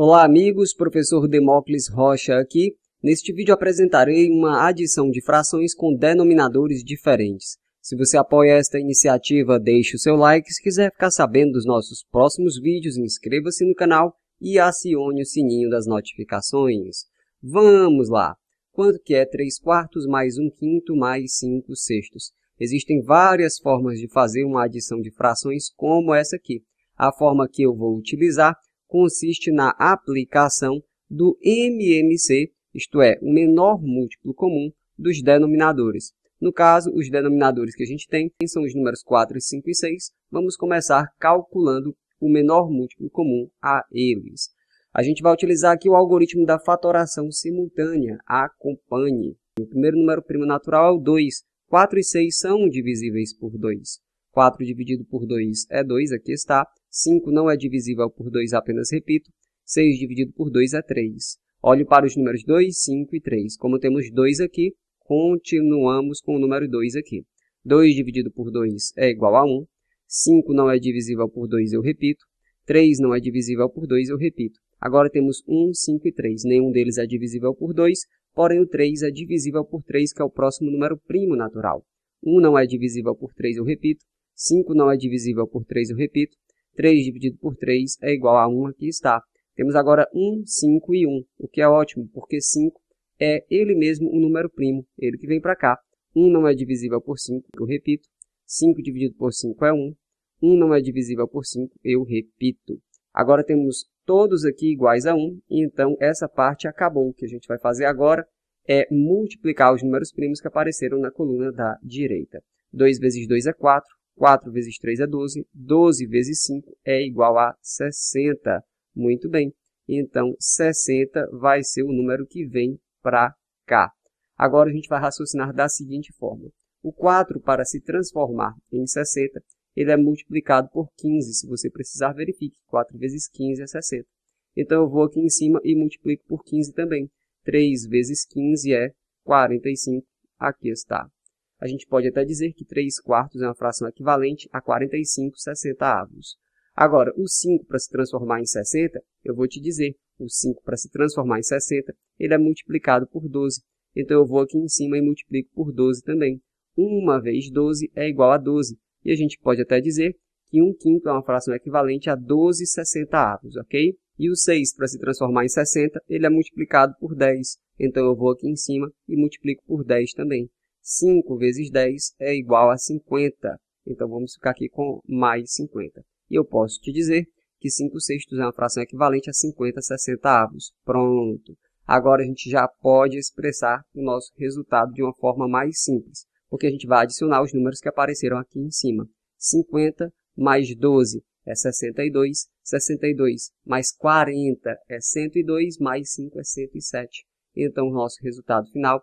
Olá, amigos. Professor Demócles Rocha aqui. Neste vídeo apresentarei uma adição de frações com denominadores diferentes. Se você apoia esta iniciativa, deixe o seu like. Se quiser ficar sabendo dos nossos próximos vídeos, inscreva-se no canal e acione o sininho das notificações. Vamos lá! Quanto que é 3 quartos mais 1 quinto mais 5 sextos? Existem várias formas de fazer uma adição de frações como essa aqui. A forma que eu vou utilizar consiste na aplicação do MMC, isto é, o menor múltiplo comum dos denominadores. No caso, os denominadores que a gente tem são os números 4, 5 e 6. Vamos começar calculando o menor múltiplo comum a eles. A gente vai utilizar aqui o algoritmo da fatoração simultânea. Acompanhe. O primeiro número primo natural é o 2. 4 e 6 são divisíveis por 2. 4 dividido por 2 é 2, aqui está. 5 não é divisível por 2, apenas repito. 6 dividido por 2 é 3. Olhe para os números 2, 5 e 3. Como temos 2 aqui, continuamos com o número 2 aqui. 2 dividido por 2 é igual a 1. 5 não é divisível por 2, eu repito. 3 não é divisível por 2, eu repito. Agora temos 1, 5 e 3. Nenhum deles é divisível por 2, porém o 3 é divisível por 3, que é o próximo número primo natural. 1 não é divisível por 3, eu repito. 5 não é divisível por 3, eu repito. 3 dividido por 3 é igual a 1 aqui está. Temos agora 1, 5 e 1, o que é ótimo, porque 5 é ele mesmo um número primo, ele que vem para cá. 1 não é divisível por 5, eu repito. 5 dividido por 5 é 1. 1 não é divisível por 5, eu repito. Agora temos todos aqui iguais a 1, então essa parte acabou. O que a gente vai fazer agora é multiplicar os números primos que apareceram na coluna da direita. 2 vezes 2 é 4, 4 vezes 3 é 12, 12 vezes 5 é igual a 60. Muito bem, então 60 vai ser o número que vem para cá. Agora a gente vai raciocinar da seguinte forma. O 4, para se transformar em 60, ele é multiplicado por 15. Se você precisar, verifique. 4 vezes 15 é 60. Então, eu vou aqui em cima e multiplico por 15 também. 3 vezes 15 é 45. Aqui está a gente pode até dizer que 3 quartos é uma fração equivalente a 45 60 avos. Agora, o 5 para se transformar em 60, eu vou te dizer, o 5 para se transformar em 60, ele é multiplicado por 12. Então, eu vou aqui em cima e multiplico por 12 também. 1 vezes 12 é igual a 12. E a gente pode até dizer que 1 quinto é uma fração equivalente a 12 60 avos, ok? E o 6, para se transformar em 60, ele é multiplicado por 10. Então, eu vou aqui em cima e multiplico por 10 também. 5 vezes 10 é igual a 50. Então, vamos ficar aqui com mais 50. E eu posso te dizer que 5 sextos é uma fração equivalente a 50 sessentavos. Pronto! Agora, a gente já pode expressar o nosso resultado de uma forma mais simples, porque a gente vai adicionar os números que apareceram aqui em cima. 50 mais 12 é 62, 62 mais 40 é 102, mais 5 é 107. Então, o nosso resultado final